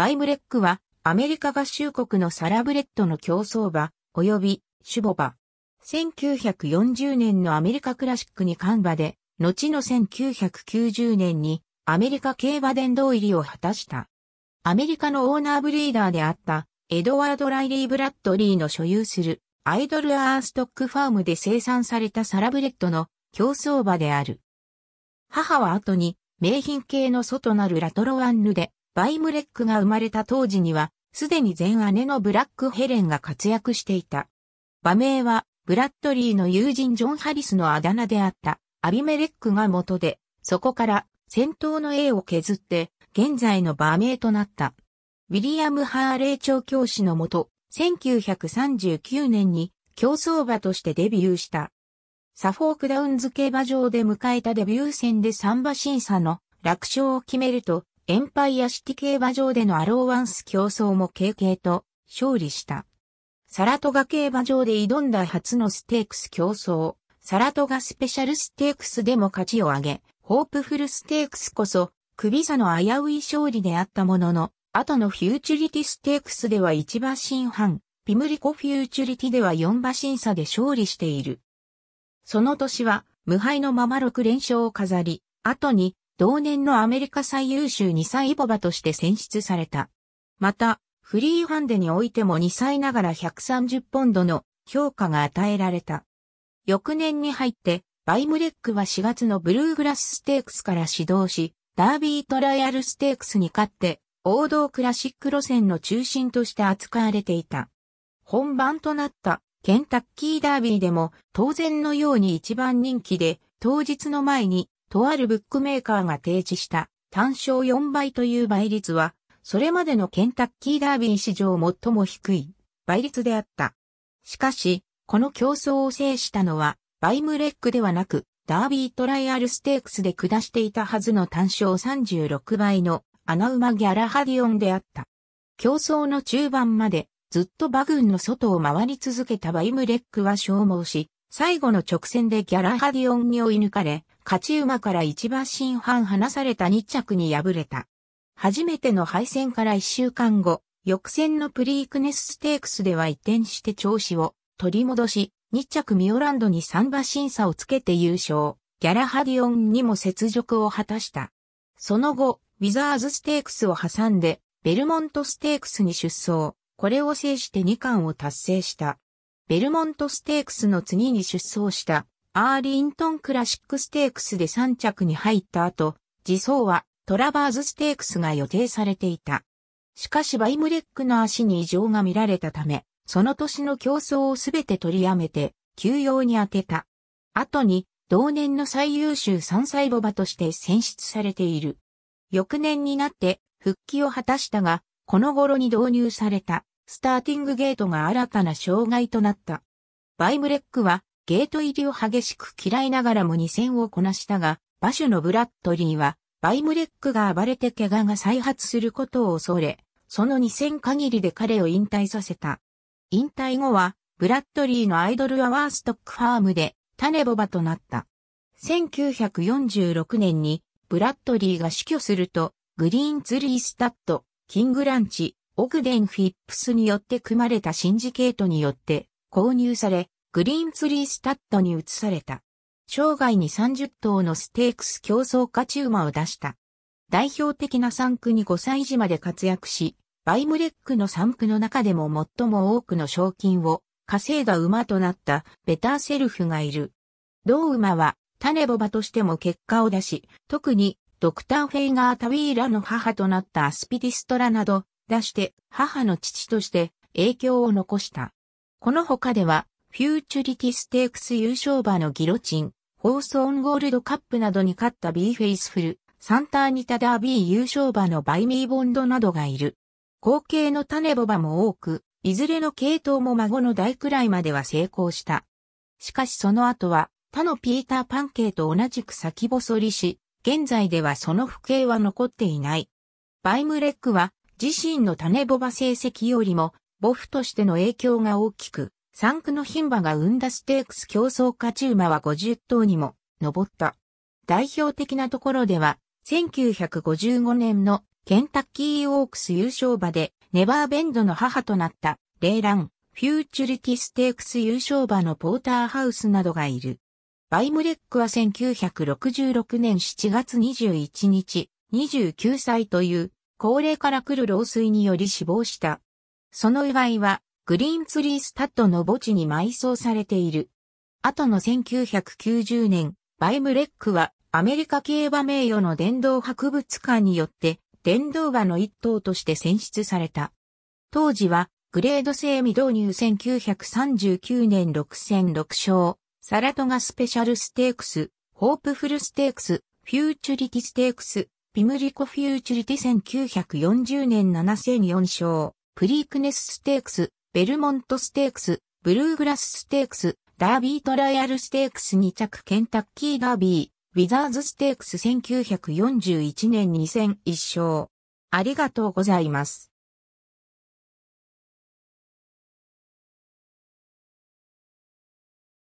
バイブレックは、アメリカ合衆国のサラブレッドの競争馬、及び、シュボバ。1940年のアメリカクラシックに看馬で、後の1990年にアメリカ競馬殿堂入りを果たした。アメリカのオーナーブリーダーであったエドワード・ライリー・ブラッドリーの所有するアイドル・アーストック・ファームで生産されたサラブレッドの競争馬である。母は後に名品系の外なるラトロワンヌでバイムレックが生まれた当時には、すでに前姉のブラックヘレンが活躍していた。馬名は、ブラッドリーの友人ジョン・ハリスのあだ名であった、アビメレックが元で、そこから戦闘の A を削って、現在の馬名となった。ウィリアム・ハーレー調教師のもと、1939年に競争馬としてデビューした。サフォークダウンズ競馬場で迎えたデビュー戦で3馬審査の楽勝を決めると、エンパイアシティ競馬場でのアローワンス競争も経験と勝利した。サラトガ競馬場で挑んだ初のステークス競争、サラトガスペシャルステークスでも勝ちを挙げ、ホープフルステークスこそ、首差の危うい勝利であったものの、後のフューチュリティステークスでは1馬身半、ピムリコフューチュリティでは4馬身差で勝利している。その年は、無敗のまま6連勝を飾り、後に同年のアメリカ最優秀2歳ボバとして選出された。また、フリーハンデにおいても2歳ながら130ポンドの評価が与えられた。翌年に入って、バイムレックは4月のブルーグラスステークスから始動し、ダービートライアルステークスに勝って、王道クラシック路線の中心として扱われていた。本番となったケンタッキーダービーでも当然のように一番人気で、当日の前にとあるブックメーカーが提示した単勝4倍という倍率は、それまでのケンタッキーダービー史上最も低い倍率であった。しかし、この競争を制したのは、バイムレックではなく、ダービートライアルステークスで下していたはずの単勝36倍のアナウマギャラハディオンであった。競争の中盤までずっと馬群の外を回り続けたバイムレックは消耗し、最後の直線でギャラハディオンに追い抜かれ、勝ち馬から一馬身半離された2着に敗れた。初めての敗戦から1週間後、翌戦のプリークネスステークスでは一転して調子を取り戻し、2着ミオランドに3馬審査をつけて優勝、ギャラハディオンにも雪辱を果たした。その後、ウィザーズステークスを挟んで、ベルモントステークスに出走、これを制して2冠を達成した。ベルモントステークスの次に出走したアーリントンクラシックステークスで3着に入った後、自走はトラバーズステークスが予定されていた。しかしバイムレックの足に異常が見られたため、その年の競争をすべて取りやめて、休養に当てた。後に、同年の最優秀三歳母馬として選出されている。翌年になって復帰を果たしたが、この頃に導入されたスターティングゲートが新たな障害となった。バイムレックはゲート入りを激しく嫌いながらも2戦をこなしたが、馬主のブラッドリーはバイムレックが暴れて怪我が再発することを恐れ、その2戦限りで彼を引退させた。引退後は、ブラッドリーのアイドルアワーストックファームで種ボバとなった。1946年にブラッドリーが死去すると、グリーンツリースタッド、キングランチ、オグデン・フィップスによって組まれたシンジケートによって購入され、グリーンツリースタッドに移された。生涯に30頭のステークス競争勝ち馬を出した。代表的な3区に5歳児まで活躍し、バイムレックの3区の中でも最も多くの賞金を稼いだ馬となったベターセルフがいる。同馬は種ボバとしても結果を出し、特にドクター・フェイガー・タウィーラの母となったアスピディストラなど出して母の父として影響を残した。この他では、フューチュリティステークス優勝馬のギロチン、ホースオンゴールドカップなどに勝ったビーフェイスフル、サンターニタダービー優勝馬のバイミーボンドなどがいる。後継の種ボバも多く、いずれの系統も孫の代くらいまでは成功した。しかしその後は、他のピーターパンケイと同じく先細りし、現在ではその不景は残っていない。バイムレックは自身の種ボバ成績よりも、ボフとしての影響が大きく、産区の牝馬が生んだステークス競争勝ち馬は50頭にも上った。代表的なところでは、1955年のケンタッキーオークス優勝馬で、ネバーベンドの母となった、レイラン、フューチュリティステークス優勝馬のポーターハウスなどがいる。バイムレックは1966年7月21日、29歳という高齢から来る老衰により死亡した。その祝いは、グリーンツリースタッドの墓地に埋葬されている。後の1990年、バイムレックはアメリカ競馬名誉の電動博物館によって電動馬の一頭として選出された。当時はグレード制未導入1939年6戦6勝、サラトガスペシャルステークス、ホープフルステークス、フューチュリティステークス、ピムリコフューチュリティ1940年7戦4勝、プリークネスステークス、ベルモントステークス、ブルーグラスステークス、ダービートライアルステークス2着ケンタッキーダービー、ウィザーズステークス1941年2戦1勝。ありがとうございます。